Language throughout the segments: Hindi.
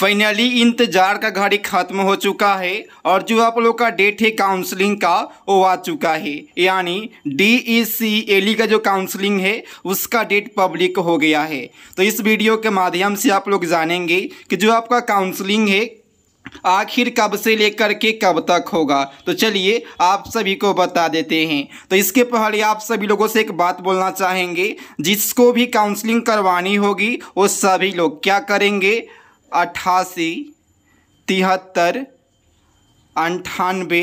फाइनली इंतजार का घड़ी खत्म हो चुका है और जो आप लोग का डेट है काउंसलिंग का वो आ चुका है यानी डी ई सी एल का जो काउंसलिंग है उसका डेट पब्लिक हो गया है तो इस वीडियो के माध्यम से आप लोग जानेंगे कि जो आपका काउंसलिंग है आखिर कब से लेकर के कब तक होगा तो चलिए आप सभी को बता देते हैं तो इसके पहले आप सभी लोगों से एक बात बोलना चाहेंगे जिसको भी काउंसलिंग करवानी होगी वो सभी लोग क्या करेंगे अट्ठासी तिहत्तर अंठानबे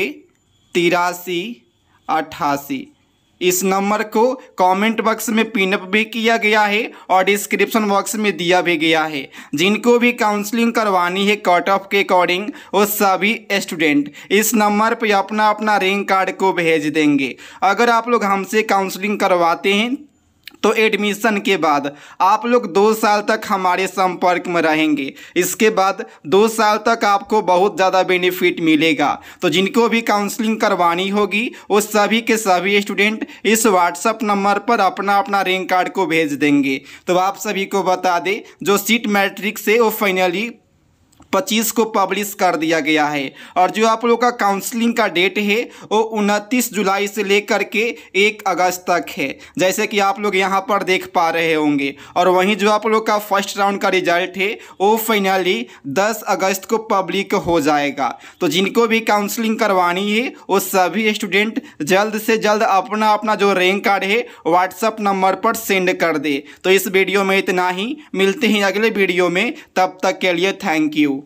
तिरासी अट्ठासी इस नंबर को कमेंट बॉक्स में पिनअप भी किया गया है और डिस्क्रिप्शन बॉक्स में दिया भी गया है जिनको भी काउंसलिंग करवानी है कट ऑफ के अकॉर्डिंग वो सभी स्टूडेंट इस नंबर पे अपना अपना रिंग कार्ड को भेज देंगे अगर आप लोग हमसे काउंसलिंग करवाते हैं तो एडमिशन के बाद आप लोग दो साल तक हमारे संपर्क में रहेंगे इसके बाद दो साल तक आपको बहुत ज़्यादा बेनिफिट मिलेगा तो जिनको भी काउंसलिंग करवानी होगी वो सभी के सभी स्टूडेंट इस व्हाट्सअप नंबर पर अपना अपना रैंक कार्ड को भेज देंगे तो आप सभी को बता दें जो सीट मैट्रिक से वो फाइनली पच्चीस को पब्लिश कर दिया गया है और जो आप लोग का काउंसलिंग का डेट है वो उनतीस जुलाई से लेकर के एक अगस्त तक है जैसे कि आप लोग यहाँ पर देख पा रहे होंगे और वहीं जो आप लोग का फर्स्ट राउंड का रिजल्ट है वो फाइनली दस अगस्त को पब्लिक हो जाएगा तो जिनको भी काउंसलिंग करवानी है वो सभी स्टूडेंट जल्द से जल्द अपना अपना जो रैंक कार्ड है व्हाट्सअप नंबर पर सेंड कर दे तो इस वीडियो में इतना ही मिलते हैं अगले वीडियो में तब तक के लिए थैंक यू